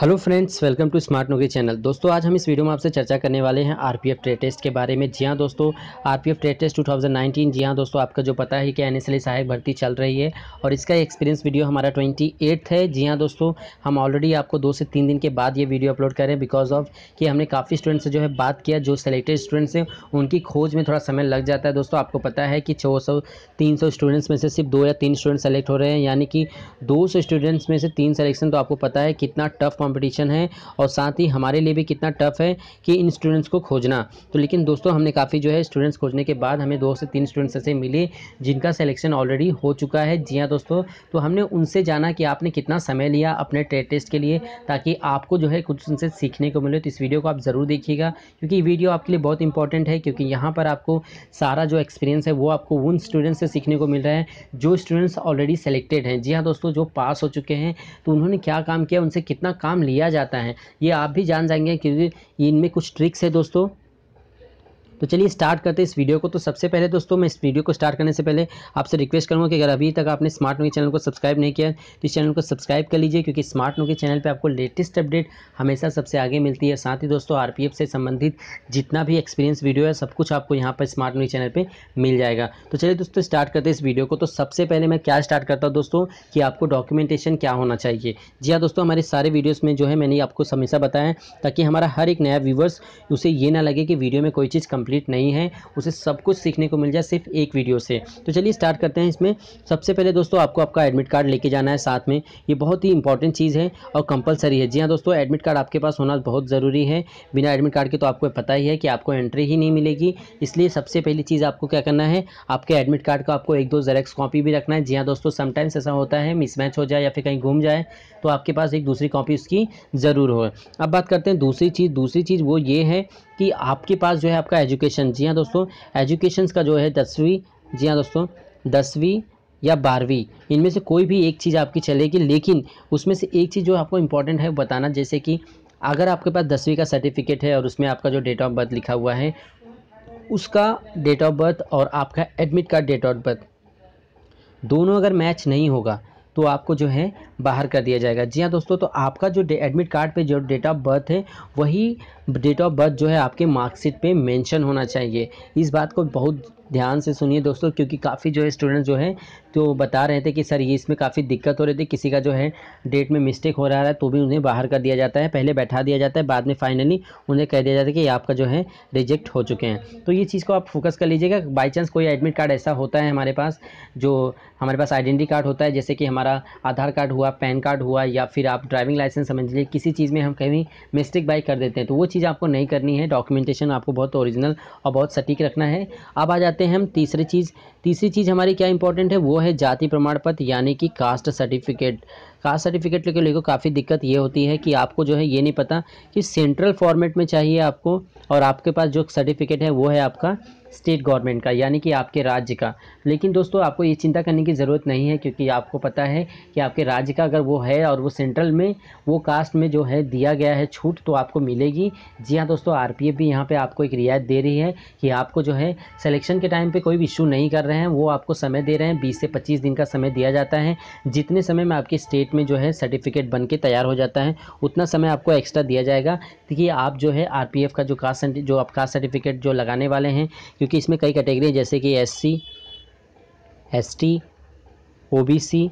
hello friends welcome to smart Naukri channel दोस्तों आज हम इस वीडियो में आपसे चर्चा करने वाले हैं आरपीएफ ट्रेड टेस्ट के बारे में जी हाँ दोस्तों आरपीएफ ट्रेड टेस्ट 2019 जी हाँ दोस्तों आपका जो पता है कि एन सहायक भर्ती चल रही है और इसका एक्सपीरियंस वीडियो हमारा ट्वेंटी है जी हाँ दोस्तों हम ऑलरेडी आपको दो से तीन दिन के बाद ये वीडियो अपलोड करें बिकॉज ऑफ कि हमने काफ़ी स्टूडेंट से जो है बात किया जो सेलेक्टेड स्टूडेंट्स हैं उनकी खोज में थोड़ा समय लग जाता है दोस्तों आपको पता है कि छः सौ स्टूडेंट्स में से सिर्फ दो या तीन स्टूडेंट सेलेक्ट हो रहे हैं यानी कि दो स्टूडेंट्स में से तीन सेलेक्शन तो आपको पता है कितना टफ कंपटीशन है और साथ ही हमारे लिए भी कितना टफ है कि इन स्टूडेंट्स को खोजना तो लेकिन दोस्तों हमने काफ़ी जो है स्टूडेंट्स खोजने के बाद हमें दो से तीन स्टूडेंट्स ऐसे मिले जिनका सिलेक्शन ऑलरेडी हो चुका है जी हाँ दोस्तों तो हमने उनसे जाना कि आपने कितना समय लिया अपने टेस्ट के लिए ताकि आपको जो है कुछ उनसे सीखने को मिले तो इस वीडियो को आप ज़रूर देखिएगा क्योंकि वीडियो आपके लिए बहुत इंपॉर्टेंट है क्योंकि यहाँ पर आपको सारा जो एक्सपीरियंस है वो आपको उन स्टूडेंट्स से सीखने को मिल रहा है जो स्टूडेंट्स ऑलरेडी सेलेक्टेड हैं जी हाँ दोस्तों जो पास हो चुके हैं तो उन्होंने क्या काम किया उनसे कितना काम नाम लिया जाता है ये आप भी जान जाएंगे क्योंकि इनमें कुछ ट्रिक्स है दोस्तों तो चलिए स्टार्ट करते हैं इस वीडियो को तो सबसे पहले दोस्तों मैं इस वीडियो को स्टार्ट करने से पहले आपसे रिक्वेस्ट करूँगा कि अगर अभी तक आपने स्मार्ट नोकी चैनल को सब्सक्राइब नहीं किया तो इस चैनल को सब्सक्राइब कर लीजिए क्योंकि स्मार्ट नोकी चैनल पर आपको लेटेस्ट अपडेट हमेशा सबसे आगे मिलती है साथ ही दोस्तों आर से संबंधित जितना भी एक्सपीरियंस वीडियो है सब कुछ आपको यहाँ पर स्मार्ट नोकी चैनल पर मिल जाएगा तो चलिए दोस्तों स्टार्ट करते हैं इस वीडियो को तो सबसे पहले मैं क्या स्टार्ट करता हूँ दोस्तों कि आपको डॉक्यूमेंटेशन क्या होना चाहिए जी हाँ दोस्तों हमारे सारे वीडियोज़ में जो है मैंने आपको हमेशा बताया ताकि हमारा हर एक नया व्यूवर्स उसे ये ना लगे कि वीडियो में कोई चीज़ कंप्लीट नहीं है उसे सब कुछ सीखने को मिल जाए सिर्फ एक वीडियो से तो चलिए स्टार्ट करते हैं इसमें सबसे पहले दोस्तों आपको आपका एडमिट कार्ड लेके जाना है साथ में ये बहुत ही इंपॉर्टेंट चीज़ है और कंपलसरी है जी हाँ दोस्तों एडमिट कार्ड आपके पास होना बहुत ज़रूरी है बिना एडमिट कार्ड के तो आपको पता ही है कि आपको एंट्री ही नहीं मिलेगी इसलिए सबसे पहली चीज़ आपको क्या करना है आपके एडमिट कार्ड का आपको एक दो जेरेक्स कॉपी भी रखना है जी हाँ दोस्तों समटाइम्स ऐसा होता है मिसमैच हो जाए या फिर कहीं घूम जाए तो आपके पास एक दूसरी कॉपी उसकी ज़रूर हो अब बात करते हैं दूसरी चीज़ दूसरी चीज़ वो ये है कि आपके पास जो है आपका एजुकेशन एजुकेशन जी हाँ दोस्तों एजुकेशन का जो है दसवीं जी हाँ दोस्तों दसवीं या बारहवीं इनमें से कोई भी एक चीज़ आपकी चलेगी लेकिन उसमें से एक चीज़ जो आपको इम्पोर्टेंट है बताना जैसे कि अगर आपके पास दसवीं का सर्टिफिकेट है और उसमें आपका जो डेट ऑफ बर्थ लिखा हुआ है उसका डेट ऑफ बर्थ और आपका admit card date of birth दोनों अगर मैच नहीं होगा तो आपको जो है बाहर कर दिया जाएगा जी हाँ दोस्तों तो आपका जो एडमिट कार्ड पे जो डेट ऑफ बर्थ है वही डेट ऑफ बर्थ जो है आपके मार्कशीट पे मेंशन होना चाहिए इस बात को बहुत ध्यान से सुनिए दोस्तों क्योंकि काफ़ी जो है स्टूडेंट जो है तो बता रहे थे कि सर ये इसमें काफ़ी दिक्कत हो रही थी किसी का जो है डेट में मिस्टेक हो रहा है तो भी उन्हें बाहर कर दिया जाता है पहले बैठा दिया जाता है बाद में फाइनली उन्हें कह दिया जाता है कि आपका जो है रिजेक्ट हो चुके हैं तो ये चीज़ को आप फोकस कर लीजिएगा बाई चांस कोई एडमिट कार्ड ऐसा होता है हमारे पास जो हमारे पास आइडेंटिटी कार्ड होता है जैसे कि हमारा आधार कार्ड हुआ पैन कार्ड हुआ या फिर आप ड्राइविंग लाइसेंस समझ लीजिए किसी चीज़ में हम कहीं मिस्टेक बाई कर देते हैं तो वो चीज़ आपको नहीं करनी है डॉक्यूमेंटेशन आपको बहुत ओरिजिनल और बहुत सटीक रखना है अब आ जाते करते हैं हम तीसरी चीज़ तीसरी चीज़ हमारी क्या इंपॉर्टेंट है वो है जाति प्रमाण पत्र यानी कि कास्ट सर्टिफिकेट कास्ट सर्टिफिकेट के लोगों काफ़ी दिक्कत ये होती है कि आपको जो है ये नहीं पता कि सेंट्रल फॉर्मेट में चाहिए आपको और आपके पास जो सर्टिफिकेट है वो है आपका स्टेट गवर्नमेंट का यानी कि आपके राज्य का लेकिन दोस्तों आपको ये चिंता करने की ज़रूरत नहीं है क्योंकि आपको पता है कि आपके राज्य का अगर वो है और वो सेंट्रल में वो कास्ट में जो है दिया गया है छूट तो आपको मिलेगी जी हाँ दोस्तों आर पी भी यहाँ पर आपको एक रियायत दे रही है कि आपको जो है सिलेक्शन के टाइम पर कोई भी इशू नहीं कर रहे हैं वो आपको समय दे रहे हैं बीस से पच्चीस दिन का समय दिया जाता है जितने समय में आपकी स्टेट डेट में जो है सर्टिफिकेट बन के तैयार हो जाता है उतना समय आपको एक्स्ट्रा दिया जाएगा कि आप जो है आर का जो कास्ट जो आप कास्ट सर्टिफिकेट जो लगाने वाले हैं क्योंकि इसमें कई कैटेगरी जैसे कि एससी एसटी ओबीसी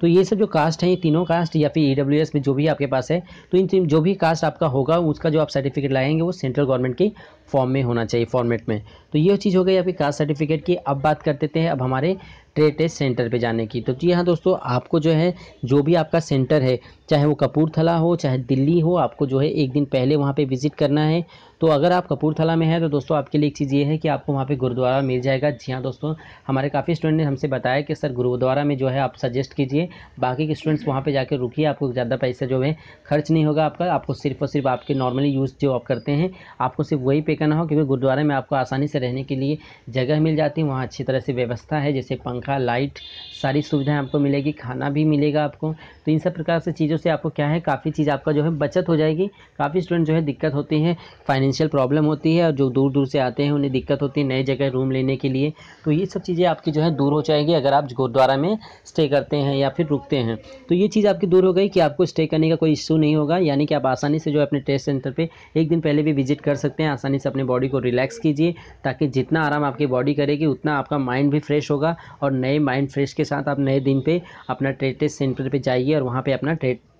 तो ये सब जो कास्ट है ये तीनों कास्ट या फिर ई में जो भी आपके पास है तो इन तीन जो भी कास्ट आपका होगा उसका जो आप सर्टिफिकेट लाएंगे वो सेंट्रल गवर्नमेंट की फॉर्म में होना चाहिए फॉर्मेट में तो ये चीज़ हो गई आपकी कास्ट सर्टिफिकेट की अब बात कर देते हैं अब हमारे ट्रेड टेस्ट सेंटर पे जाने की तो जी हाँ दोस्तों आपको जो है जो भी आपका सेंटर है चाहे वो कपूरथला हो चाहे दिल्ली हो आपको जो है एक दिन पहले वहाँ पे विज़िट करना है तो अगर आप कपूरथला में हैं तो दोस्तों आपके लिए एक चीज़ ये है कि आपको वहाँ पे गुरुद्वारा मिल जाएगा जी हाँ दोस्तों हमारे काफ़ी स्टूडेंट ने हमसे बताया कि सर गुरुद्वारा में जो है आप सजेस्ट कीजिए बाकी के स्टूडेंट्स वहाँ पर जाकर रुकी आपको ज़्यादा पैसा जो है खर्च नहीं होगा आपका आपको सिर्फ और सिर्फ आपके नॉर्मली यूज़ जो आप करते हैं आपको सिर्फ वही पे करना हो क्योंकि गुरुद्वारा में आपको आसानी से रहने के लिए जगह मिल जाती है वहाँ अच्छी तरह से व्यवस्था है जैसे पंखा लाइट सारी सुविधाएं आपको मिलेगी खाना भी मिलेगा आपको तो इन सब प्रकार से चीज़ों से आपको क्या है काफ़ी चीज़ आपका जो है बचत हो जाएगी काफ़ी स्टूडेंट जो है दिक्कत होती है फाइनेंशियल प्रॉब्लम होती है और जो दूर दूर से आते हैं उन्हें दिक्कत होती है नए जगह रूम लेने के लिए तो ये सब चीज़ें आपकी जो है दूर हो जाएगी अगर आप गुरुद्वारा में स्टे करते हैं या फिर रुकते हैं तो ये चीज़ आपकी दूर हो गई कि आपको स्टे करने का कोई इश्यू नहीं होगा यानी कि आप आसानी से जो अपने टेस्ट सेंटर पर एक दिन पहले भी विजिट कर सकते हैं आसानी से अपने बॉडी को रिलैक्स कीजिए ताकि जितना आराम आपकी बॉडी करेगी उतना आपका माइंड भी फ्रेश होगा और और नए माइंड फ्रेश के साथ आप नए दिन पे अपना ट्रेड टेस्ट सेंटर पे जाइए और वहाँ पे अपना ट्रेड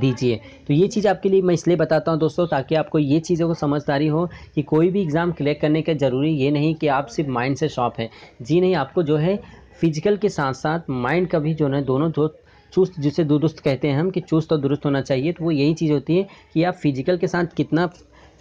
दीजिए तो ये चीज़ आपके लिए मैं इसलिए बताता हूँ दोस्तों ताकि आपको ये चीज़ों को समझदारी हो कि कोई भी एग्ज़ाम क्लियर करने का ज़रूरी ये नहीं कि आप सिर्फ माइंड से शॉप हैं जी नहीं आपको जो है फिजिकल के साथ साथ माइंड का भी जो है दोनों जो चुस्त जिसे दुरुस्त कहते हैं हम कि चुस्त और दुरुस्त होना चाहिए तो वो यही चीज़ होती है कि आप फिजिकल के साथ कितना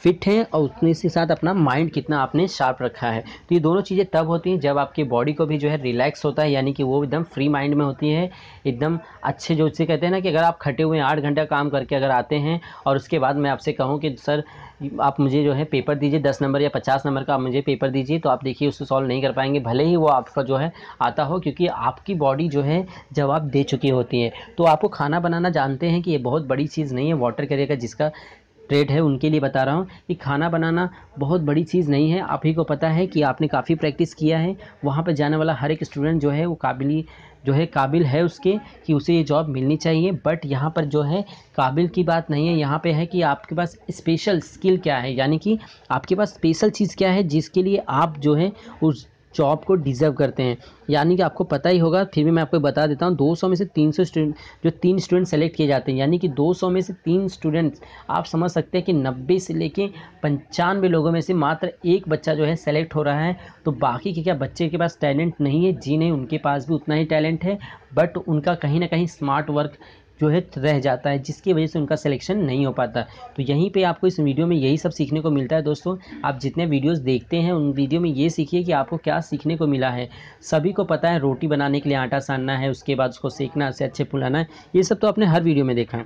फिट हैं और उतने इसके साथ अपना माइंड कितना आपने शार्प रखा है तो ये दोनों चीज़ें तब होती हैं जब आपकी बॉडी को भी जो है रिलैक्स होता है यानी कि वो एकदम फ्री माइंड में होती है एकदम अच्छे जो उससे कहते हैं ना कि अगर आप खटे हुए आठ घंटा काम करके अगर आते हैं और उसके बाद मैं आपसे कहूँ कि सर आप मुझे जो है पेपर दीजिए दस नंबर या पचास नंबर का आप मुझे पेपर दीजिए तो आप देखिए उसको सॉल्व नहीं कर पाएंगे भले ही वो आपका जो है आता हो क्योंकि आपकी बॉडी जो है जवाब दे चुकी होती है तो आपको खाना बनाना जानते हैं कि ये बहुत बड़ी चीज़ नहीं है वाटर का जिसका ट्रेड है उनके लिए बता रहा हूँ कि खाना बनाना बहुत बड़ी चीज़ नहीं है आप ही को पता है कि आपने काफ़ी प्रैक्टिस किया है वहाँ पर जाने वाला हर एक स्टूडेंट जो है वो काबिली जो है काबिल है उसके कि उसे ये जॉब मिलनी चाहिए बट यहाँ पर जो है काबिल की बात नहीं है यहाँ पे है कि आपके पास स्पेशल स्किल क्या है यानी कि आपके पास स्पेशल चीज़ क्या है जिसके लिए आप जो है उस जॉब को डिजर्व करते हैं यानी कि आपको पता ही होगा फिर भी मैं आपको बता देता हूँ 200 में से 300 स्टूडेंट जो तीन स्टूडेंट सेलेक्ट किए जाते हैं यानी कि 200 में से तीन स्टूडेंट्स आप समझ सकते हैं कि 90 से लेके पंचानवे लोगों में से मात्र एक बच्चा जो है सेलेक्ट हो रहा है तो बाकी के क्या बच्चे के पास टैलेंट नहीं है जी नहीं उनके पास भी उतना ही टैलेंट है बट उनका कहीं ना कहीं स्मार्ट वर्क जो है रह जाता है जिसकी वजह से उनका सिलेक्शन नहीं हो पाता तो यहीं पे आपको इस वीडियो में यही सब सीखने को मिलता है दोस्तों आप जितने वीडियोस देखते हैं उन वीडियो में ये सीखिए कि आपको क्या सीखने को मिला है सभी को पता है रोटी बनाने के लिए आटा सानना है उसके बाद उसको सेकना उसे अच्छे फुलाना है ये सब तो आपने हर वीडियो में देखा है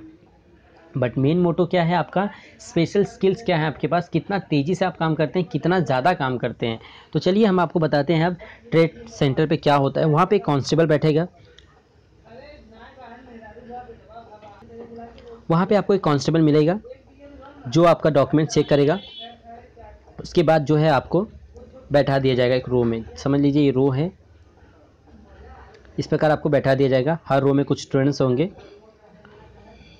बट मेन मोटो क्या है आपका स्पेशल स्किल्स क्या है आपके पास कितना तेज़ी से आप काम करते हैं कितना ज़्यादा काम करते हैं तो चलिए हम आपको बताते हैं अब ट्रेड सेंटर पे क्या होता है वहाँ पे कांस्टेबल बैठेगा वहाँ पे आपको एक कांस्टेबल मिलेगा जो आपका डॉक्यूमेंट चेक करेगा उसके बाद जो है आपको बैठा दिया जाएगा एक रो में समझ लीजिए ये रो है इस प्रकार आपको बैठा दिया जाएगा हर रो में कुछ स्टूडेंट्स होंगे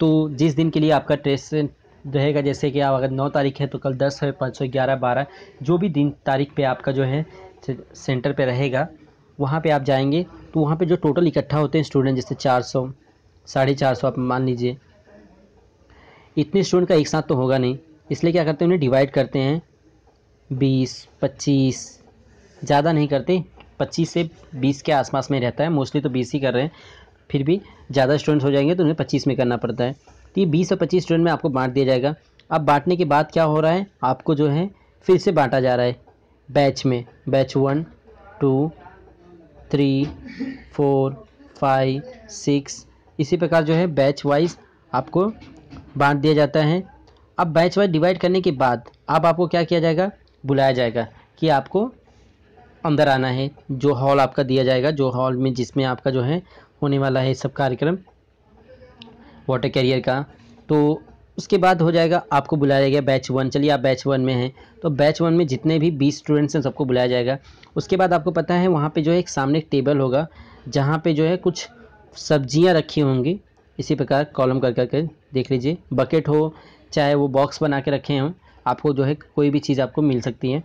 तो जिस दिन के लिए आपका टेस्ट रहेगा जैसे कि आप अगर नौ तारीख है तो कल दस है पाँच सौ ग्यारह बारह जो भी दिन तारीख पे आपका जो है सेंटर पे रहेगा वहाँ पे आप जाएंगे तो वहाँ पे जो टोटल इकट्ठा होते हैं स्टूडेंट जैसे चार सौ साढ़े चार सौ आप मान लीजिए इतने स्टूडेंट का एक साथ तो होगा नहीं इसलिए क्या करते हैं उन्हें डिवाइड करते हैं बीस पच्चीस ज़्यादा नहीं करते पच्चीस से बीस के आसपास में रहता है मोस्टली तो बीस ही कर रहे हैं फिर भी ज़्यादा स्टूडेंट्स हो जाएंगे तो उन्हें पच्चीस में करना पड़ता है तो ये बीस और पच्चीस स्टूडेंट में आपको बांट दिया जाएगा अब बांटने के बाद क्या हो रहा है आपको जो है फिर से बांटा जा रहा है बैच में batch one two three four five six इसी प्रकार जो है बैच वाइज आपको बांट दिया जाता है अब बैच वाइज डिवाइड करने के बाद अब आपको क्या किया जाएगा बुलाया जाएगा कि आपको अंदर आना है जो हॉल आपका दिया जाएगा जो हॉल में जिसमें आपका जो है होने वाला है सब कार्यक्रम वाटर कैरियर का तो उसके बाद हो जाएगा आपको बुलाया जाएगा बैच वन चलिए आप बैच वन में हैं तो बैच वन में जितने भी बीस स्टूडेंट्स हैं सबको बुलाया जाएगा उसके बाद आपको पता है वहाँ पे जो है एक सामने एक टेबल होगा जहाँ पे जो है कुछ सब्जियाँ रखी होंगी इसी प्रकार कॉलम कर करके देख लीजिए बकेट हो चाहे वो बॉक्स बना के रखे हों आपको जो है कोई भी चीज़ आपको मिल सकती है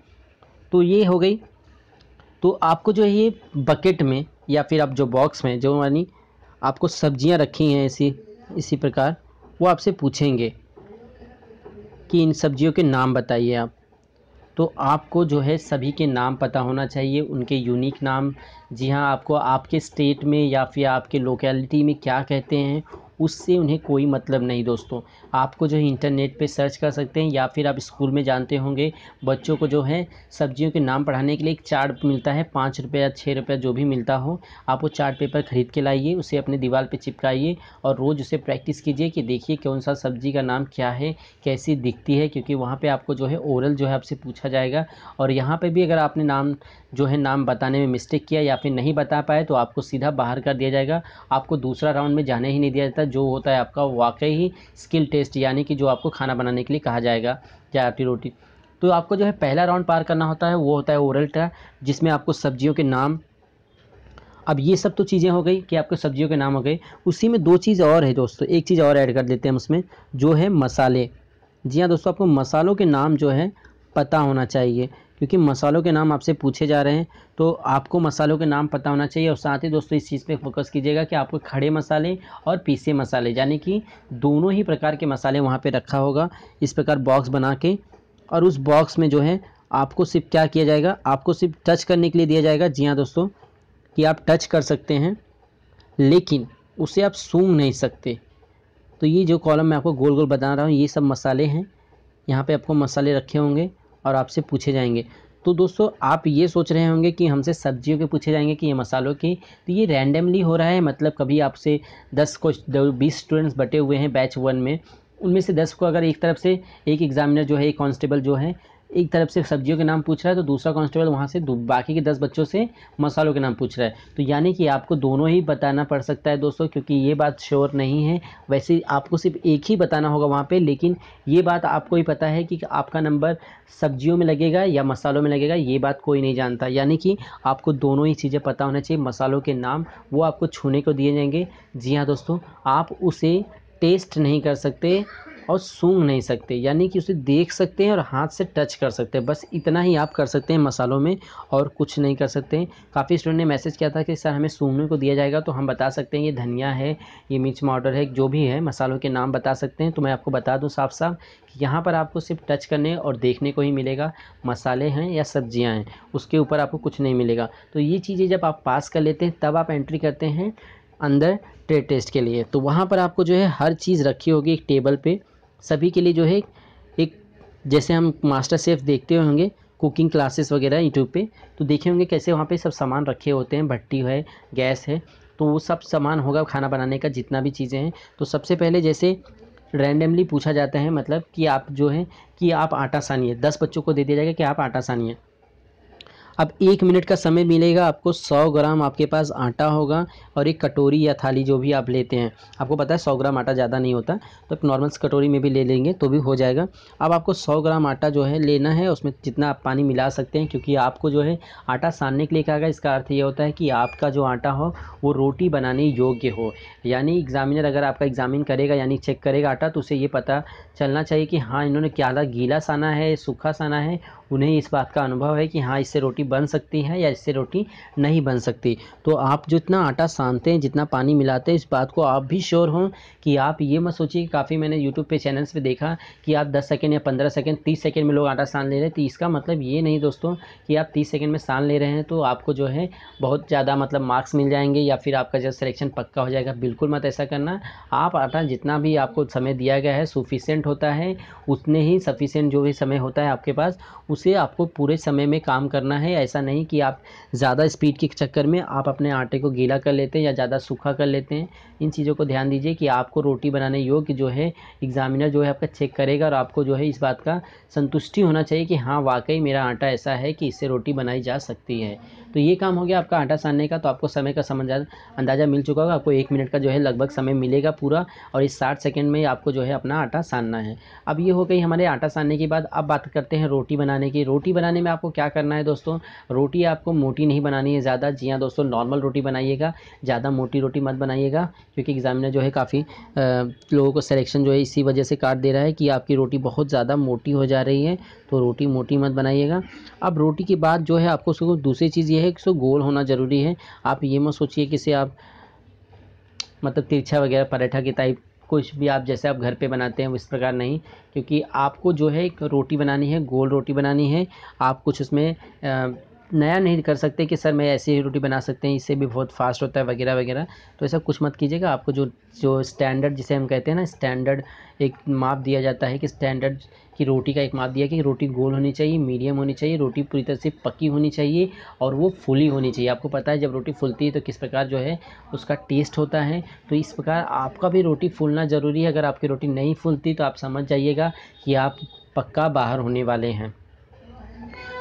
तो ये हो गई तो आपको जो है ये बकेट में या फिर आप जो बॉक्स में जो यानी आपको सब्जियां रखी हैं इसी इसी प्रकार वो आपसे पूछेंगे कि इन सब्जियों के नाम बताइए आप तो आपको जो है सभी के नाम पता होना चाहिए उनके यूनिक नाम जी हाँ आपको आपके स्टेट में या फिर आपके लोकेलिटी में क्या कहते हैं उससे उन्हें कोई मतलब नहीं दोस्तों आपको जो है इंटरनेट पे सर्च कर सकते हैं या फिर आप स्कूल में जानते होंगे बच्चों को जो है सब्जियों के नाम पढ़ाने के लिए एक चार्ट मिलता है पाँच रुपये या छः रुपये जो भी मिलता हो आप वो चार्ट पेपर ख़रीद के लाइए उसे अपने दीवार पर चिपकाइए और रोज़ उसे प्रैक्टिस कीजिए कि देखिए कौन सा सब्ज़ी का नाम क्या है कैसी दिखती है क्योंकि वहाँ पर आपको जो है ओरल जो है आपसे पूछा जाएगा और यहाँ पर भी अगर आपने नाम जो है नाम बताने में मिस्टेक किया या फिर नहीं बता पाए तो आपको सीधा बाहर कर दिया जाएगा आपको दूसरा राउंड में जाने ही नहीं दिया जाता है जो होता है आपका वाकई ही स्किल टेस्ट यानी कि जो आपको खाना बनाने के लिए कहा जाएगा क्या आटी रोटी तो आपको जो है पहला राउंड पार करना होता है वो होता है ओरल का जिसमें आपको सब्जियों के नाम अब ये सब तो चीज़ें हो गई कि आपके सब्जियों के नाम हो गए उसी में दो चीज़ और है दोस्तों एक चीज़ और ऐड कर देते हैं उसमें जो है मसाले जी हाँ दोस्तों आपको मसालों के नाम जो है पता होना चाहिए क्योंकि मसालों के नाम आपसे पूछे जा रहे हैं तो आपको मसालों के नाम पता होना चाहिए और साथ ही दोस्तों इस चीज़ पे फोकस कीजिएगा कि आपको खड़े मसाले और पीसे मसाले यानी कि दोनों ही प्रकार के मसाले वहाँ पर रखा होगा इस प्रकार बॉक्स बना के और उस बॉक्स में जो है आपको सिर्फ क्या किया जाएगा आपको सिर्फ टच करने के लिए दिया जाएगा जी हाँ दोस्तों कि आप टच कर सकते हैं लेकिन उसे आप सूंघ नहीं सकते तो ये जो कॉलम मैं आपको गोल गोल बता रहा हूँ ये सब मसाले हैं यहाँ पे आपको मसाले रखे होंगे और आपसे पूछे जाएंगे तो दोस्तों आप ये सोच रहे होंगे कि हमसे सब्जियों के पूछे जाएंगे कि ये मसालों की तो ये रैंडमली हो रहा है मतलब कभी आपसे दस को बीस स्टूडेंट्स बटे हुए हैं बैच वन में उनमें से दस को अगर एक तरफ से एक एग्ज़ामिनर जो है एक कांस्टेबल जो है एक तरफ से सब्जियों के नाम पूछ रहा है तो दूसरा कांस्टेबल वहाँ से बाकी के दस बच्चों से मसालों के नाम पूछ रहा है तो यानी कि आपको दोनों ही बताना पड़ सकता है दोस्तों क्योंकि ये बात श्योर नहीं है वैसे आपको सिर्फ एक ही बताना होगा वहाँ पर लेकिन ये बात आपको ही पता है कि आपका नंबर सब्जियों में लगेगा या मसालों में लगेगा ये बात कोई नहीं जानता यानी कि आपको दोनों ही चीज़ें पता होना चाहिए मसालों के नाम वो आपको छूने को दिए जाएंगे जी हाँ दोस्तों आप उसे टेस्ट नहीं कर सकते और सूंघ नहीं सकते यानी कि उसे देख सकते हैं और हाथ से टच कर सकते हैं बस इतना ही आप कर सकते हैं मसालों में और कुछ नहीं कर सकते हैं काफ़ी स्टूडेंट ने मैसेज किया था कि सर हमें सूंघने को दिया जाएगा तो हम बता सकते हैं ये धनिया है ये मिर्च मॉडर है जो भी है मसालों के नाम बता सकते हैं तो मैं आपको बता दूँ साफ साफ कि यहाँ पर आपको सिर्फ टच करने और देखने को ही मिलेगा मसाले हैं या सब्जियाँ हैं उसके ऊपर आपको कुछ नहीं मिलेगा तो ये चीज़ें जब आप पास कर लेते हैं तब आप एंट्री करते हैं अंदर ट्रेड टेस्ट के लिए तो वहाँ पर आपको जो है हर चीज़ रखी होगी एक टेबल पे सभी के लिए जो है एक जैसे हम मास्टर शेफ़ देखते होंगे कुकिंग क्लासेस वगैरह यूट्यूब पे तो देखे होंगे कैसे वहाँ पे सब सामान रखे होते हैं भट्टी है गैस है तो वो सब सामान होगा खाना बनाने का जितना भी चीज़ें हैं तो सबसे पहले जैसे रैंडमली पूछा जाता है मतलब कि आप जो है कि आप आटा सानिए दस बच्चों को दे दिया जाएगा कि आप आटा सानिए अब एक मिनट का समय मिलेगा आपको सौ ग्राम आपके पास आटा होगा और एक कटोरी या थाली जो भी आप लेते हैं आपको पता है सौ ग्राम आटा ज़्यादा नहीं होता तो आप नॉर्मल कटोरी में भी ले लेंगे तो भी हो जाएगा अब आपको सौ ग्राम आटा जो है लेना है उसमें जितना आप पानी मिला सकते हैं क्योंकि आपको जो है आटा सानने के लिए कहा गया इसका अर्थ ये होता है कि आपका जो आटा हो वो रोटी बनाने योग्य हो यानी एग्ज़ामिनर अगर आपका एग्ज़ामिन करेगा यानी चेक करेगा आटा तो उसे ये पता चलना चाहिए कि हाँ इन्होंने क्या गीला साना है सूखा साना है उन्हें इस बात का अनुभव है कि हाँ इससे रोटी बन सकती है या इससे रोटी नहीं बन सकती तो आप जितना आटा सानते हैं जितना पानी मिलाते हैं इस बात को आप भी श्योर हों कि आप ये मत सोचिए काफ़ी मैंने यूट्यूब पे चैनल्स पे देखा कि आप 10 सेकेंड या 15 सेकेंड 30 सेकेंड में लोग आटा सान ले रहे हैं तो इसका मतलब ये नहीं दोस्तों कि आप तीस सेकेंड में सान ले रहे हैं तो आपको जो है बहुत ज़्यादा मतलब मार्क्स मिल जाएंगे या फिर आपका जो सिलेक्शन पक्का हो जाएगा बिल्कुल मत ऐसा करना आप आटा जितना भी आपको समय दिया गया है सुफिशेंट होता है उतने ही सफिशेंट जो भी समय होता है आपके पास उस से आपको पूरे समय में काम करना है ऐसा नहीं कि आप ज़्यादा स्पीड के चक्कर में आप अपने आटे को गीला कर लेते हैं या ज़्यादा सूखा कर लेते हैं इन चीज़ों को ध्यान दीजिए कि आपको रोटी बनाने योग्य जो है एग्ज़ामिनर जो है आपका चेक करेगा और आपको जो है इस बात का संतुष्टि होना चाहिए कि हाँ वाकई मेरा आटा ऐसा है कि इससे रोटी बनाई जा सकती है तो ये काम हो गया आपका आटा सानने का तो आपको समय का समझ अंदाज़ा मिल चुका होगा आपको एक मिनट का जो है लगभग समय मिलेगा पूरा और इस साठ सेकेंड में आपको जो है अपना आटा सानना है अब ये हो गई हमारे आटा सानने के बाद अब बात करते हैं रोटी बनाने बनाने की रोटी बनाने में आपको क्या करना है दोस्तों रोटी आपको मोटी नहीं बनानी है ज़्यादा जी हाँ दोस्तों नॉर्मल रोटी बनाइएगा ज़्यादा मोटी रोटी मत बनाइएगा क्योंकि एग्ज़ामिनर जो है काफ़ी लोगों को सिलेक्शन जो है इसी वजह से काट दे रहा है कि आपकी रोटी बहुत ज़्यादा मोटी हो जा रही है तो रोटी मोटी मत बनाइएगा अब रोटी के बाद जो है आपको उसको दूसरी चीज़ ये है कि उसको गोल होना ज़रूरी है आप ये मत सोचिए कि से आप मतलब तिरछा वगैरह पराठा के टाइप कुछ भी आप जैसे आप घर पे बनाते हैं इस प्रकार नहीं क्योंकि आपको जो है एक रोटी बनानी है गोल रोटी बनानी है आप कुछ उसमें नया नहीं कर सकते कि सर मैं ऐसी रोटी बना सकते हैं इससे भी बहुत फास्ट होता है वगैरह वगैरह तो ऐसा कुछ मत कीजिएगा आपको जो जो स्टैंडर्ड जिसे हम कहते हैं ना स्टैंडर्ड एक माप दिया जाता है कि स्टैंडर्ड कि रोटी का एक माप दिया कि रोटी गोल होनी चाहिए मीडियम होनी चाहिए रोटी पूरी तरह से पकी होनी चाहिए और वो फूली होनी चाहिए आपको पता है जब रोटी फूलती है तो किस प्रकार जो है उसका टेस्ट होता है तो इस प्रकार आपका भी रोटी फूलना ज़रूरी है अगर आपकी रोटी नहीं फूलती तो आप समझ जाइएगा कि आप पक्का बाहर होने वाले हैं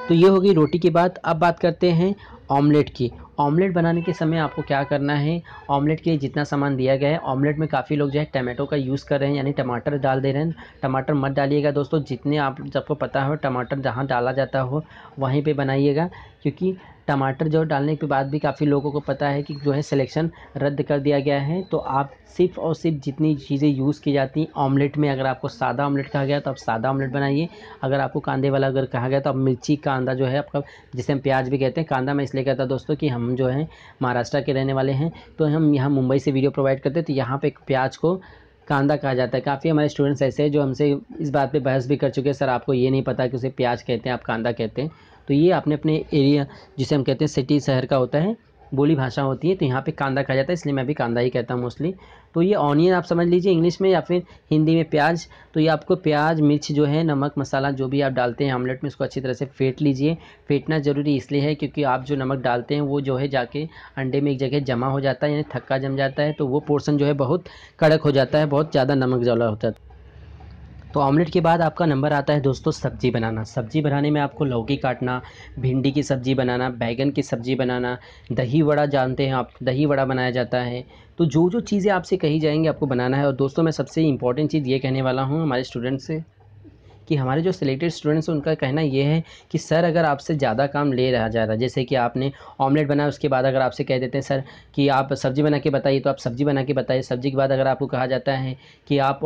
तो ये होगी रोटी की बात अब बात करते हैं ऑमलेट की ऑमलेट बनाने के समय आपको क्या करना है ऑमलेट के लिए जितना सामान दिया गया है ऑमलेट में काफ़ी लोग जो है टमाटो का यूज़ कर रहे हैं यानी टमाटर डाल दे रहे हैं टमाटर मत डालिएगा दोस्तों जितने आप सबको पता हो टमाटर जहाँ डाला जाता हो वहीं पर बनाइएगा क्योंकि टमाटर जो डालने के बाद भी काफ़ी लोगों को पता है कि जो है सिलेक्शन रद्द कर दिया गया है तो आप सिर्फ और सिर्फ जितनी चीज़ें यूज़ की जाती हैं ऑमलेट में अगर आपको सादा ऑमलेट कहा गया तो आप सादा ऑमलेट बनाइए अगर आपको कांदे वाला अगर कहा गया तो आप मिर्ची कांदा जो है आपका जिसे हम प्याज भी कहते हैं कांदा मैं इसलिए कहता दोस्तों कि हम जो है महाराष्ट्र के रहने वाले हैं तो हम यहाँ मुंबई से वीडियो प्रोवाइड करते हैं तो यहाँ पर प्याज को कांदा कहा जाता है काफ़ी हमारे स्टूडेंट्स ऐसे हैं जो हमसे इस बात पे बहस भी कर चुके हैं सर आपको ये नहीं पता कि उसे प्याज कहते हैं आप कांदा कहते हैं तो ये अपने अपने एरिया जिसे हम कहते हैं सिटी शहर का होता है बोली भाषा होती है तो यहाँ पे कांदा कहा जाता है इसलिए मैं भी कांदा ही कहता हूँ मोस्टली तो ये ऑनियन आप समझ लीजिए इंग्लिश में या फिर हिंदी में प्याज तो ये आपको प्याज मिर्च जो है नमक मसाला जो भी आप डालते हैं आमलेट में उसको अच्छी तरह से फेंट लीजिए फेंटना ज़रूरी इसलिए है क्योंकि आप जो नमक डालते हैं वो जो है जाके अंडे में एक जगह जमा हो जाता है यानी थक्का जम जाता है तो वो पोर्सन जो है बहुत कड़क हो जाता है बहुत ज़्यादा नमक जला होता है तो ऑमलेट के बाद आपका नंबर आता है दोस्तों सब्ज़ी बनाना सब्ज़ी बनाने में आपको लौकी काटना भिंडी की सब्ज़ी बनाना बैगन की सब्ज़ी बनाना दही वड़ा जानते हैं आप दही वड़ा बनाया जाता है तो जो जो चीज़ें आपसे कही जाएंगी आपको बनाना है और दोस्तों मैं सबसे इंपॉर्टेंट चीज़ ये कहने वाला हूँ हमारे स्टूडेंट से कि हमारे जो सिलेक्टेड स्टूडेंट्स हैं उनका कहना ये है कि सर अगर आपसे ज़्यादा काम ले रहा जा रहा जैसे कि आपने ऑमलेट बनाया उसके बाद अगर आपसे कह देते हैं सर कि आप सब्ज़ी बना के बताइए तो आप सब्ज़ी बना के बताइए सब्ज़ी के बाद अगर आपको कहा जाता है कि आप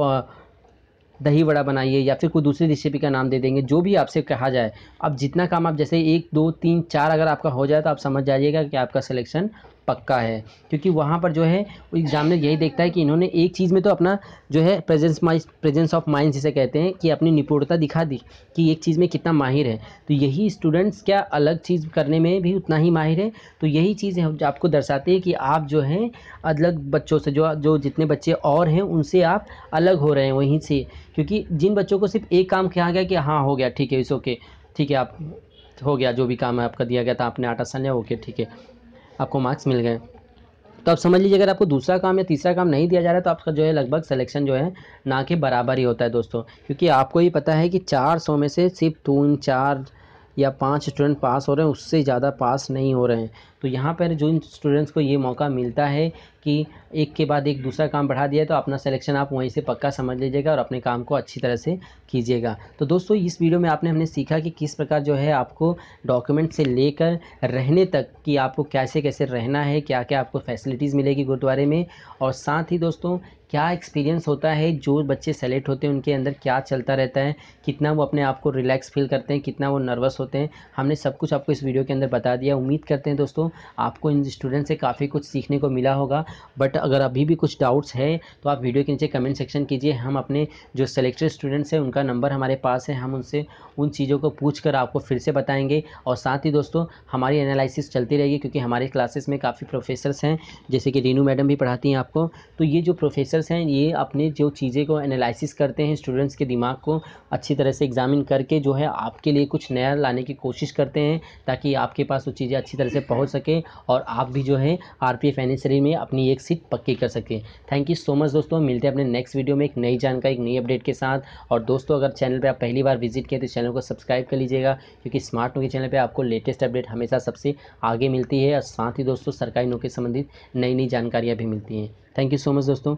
दही वड़ा बनाइए या फिर कोई दूसरी रेसिपी का नाम दे देंगे जो भी आपसे कहा जाए अब जितना काम आप जैसे एक दो तीन चार अगर आपका हो जाए तो आप समझ जाइएगा कि आपका सिलेक्शन पक्का है क्योंकि वहाँ पर जो है एग्जामिनर यही देखता है कि इन्होंने एक चीज़ में तो अपना जो है presence my presence of mind जिसे कहते हैं कि अपनी निपुणता दिखा दी कि एक चीज़ में कितना माहिर है तो यही स्टूडेंट्स क्या अलग चीज़ करने में भी उतना ही माहिर है तो यही चीज़ आपको दर्शाते हैं कि आप जो हैं अलग बच्चों से जो जो जितने बच्चे और हैं उनसे आप अलग हो रहे हैं वहीं से क्योंकि जिन बच्चों को सिर्फ एक काम कहा गया कि हाँ हो गया ठीक है इस ओके ठीक है आप हो गया जो भी काम है आपका दिया गया था आपने आटा आसान है ओके ठीक है आपको मार्क्स मिल गए तो आप समझ लीजिए अगर आपको दूसरा काम या तीसरा काम नहीं दिया जा रहा है तो आपका जो है लगभग सिलेक्शन जो है ना के बराबर ही होता है दोस्तों क्योंकि आपको ही पता है कि चार सौ में से सिर्फ तीन चार या पाँच स्टूडेंट पास हो रहे हैं उससे ज़्यादा पास नहीं हो रहे हैं तो यहाँ पर जो इन स्टूडेंट्स को ये मौका मिलता है कि एक के बाद एक दूसरा काम बढ़ा दिया है तो अपना सिलेक्शन आप वहीं से पक्का समझ लीजिएगा और अपने काम को अच्छी तरह से कीजिएगा तो दोस्तों इस वीडियो में आपने हमने सीखा कि किस प्रकार जो है आपको डॉक्यूमेंट से लेकर रहने तक कि आपको कैसे कैसे रहना है क्या क्या आपको फैसिलिटीज़ मिलेगी गुरुद्वारे में और साथ ही दोस्तों क्या एक्सपीरियंस होता है जो बच्चे सेलेक्ट होते हैं उनके अंदर क्या चलता रहता है कितना वो अपने आप को रिलैक्स फील करते हैं कितना वो नर्वस होते हैं हमने सब कुछ आपको इस वीडियो के अंदर बता दिया उम्मीद करते हैं दोस्तों आपको इन स्टूडेंट से काफ़ी कुछ सीखने को मिला होगा बट अगर अभी भी कुछ डाउट्स हैं तो आप वीडियो के नीचे कमेंट सेक्शन कीजिए हम अपने जो सेलेक्टेड स्टूडेंट्स हैं उनका नंबर हमारे पास है हम उनसे उन चीज़ों को पूछ कर आपको फिर से बताएंगे और साथ ही दोस्तों हमारी एनालिसिस चलती रहेगी क्योंकि हमारे क्लासेस में काफ़ी प्रोफेसर्स हैं जैसे कि रीनू मैडम भी पढ़ाती हैं आपको तो ये जो प्रोफेसर्स हैं ये अपने जो चीज़ें को एनालिसिस करते हैं स्टूडेंट्स के दिमाग को अच्छी तरह से एग्जामिन करके जो है आपके लिए कुछ नया लाने की कोशिश करते हैं ताकि आपके पास वो चीज़ें अच्छी तरह से पहुँच सके सकें और आप भी जो है आर पी में अपनी एक सीट पक्की कर सकें थैंक यू सो मच दोस्तों मिलते हैं अपने नेक्स्ट वीडियो में एक नई जानकारी एक नई अपडेट के साथ और दोस्तों अगर चैनल पर आप पहली बार विजिट किए तो चैनल को सब्सक्राइब कर लीजिएगा क्योंकि स्मार्ट नौकरी चैनल पर आपको लेटेस्ट अपडेट हमेशा सबसे आगे मिलती है और साथ ही दोस्तों सरकारी नौकरी संबंधित नई नई जानकारियाँ भी मिलती हैं थैंक यू सो मच दोस्तों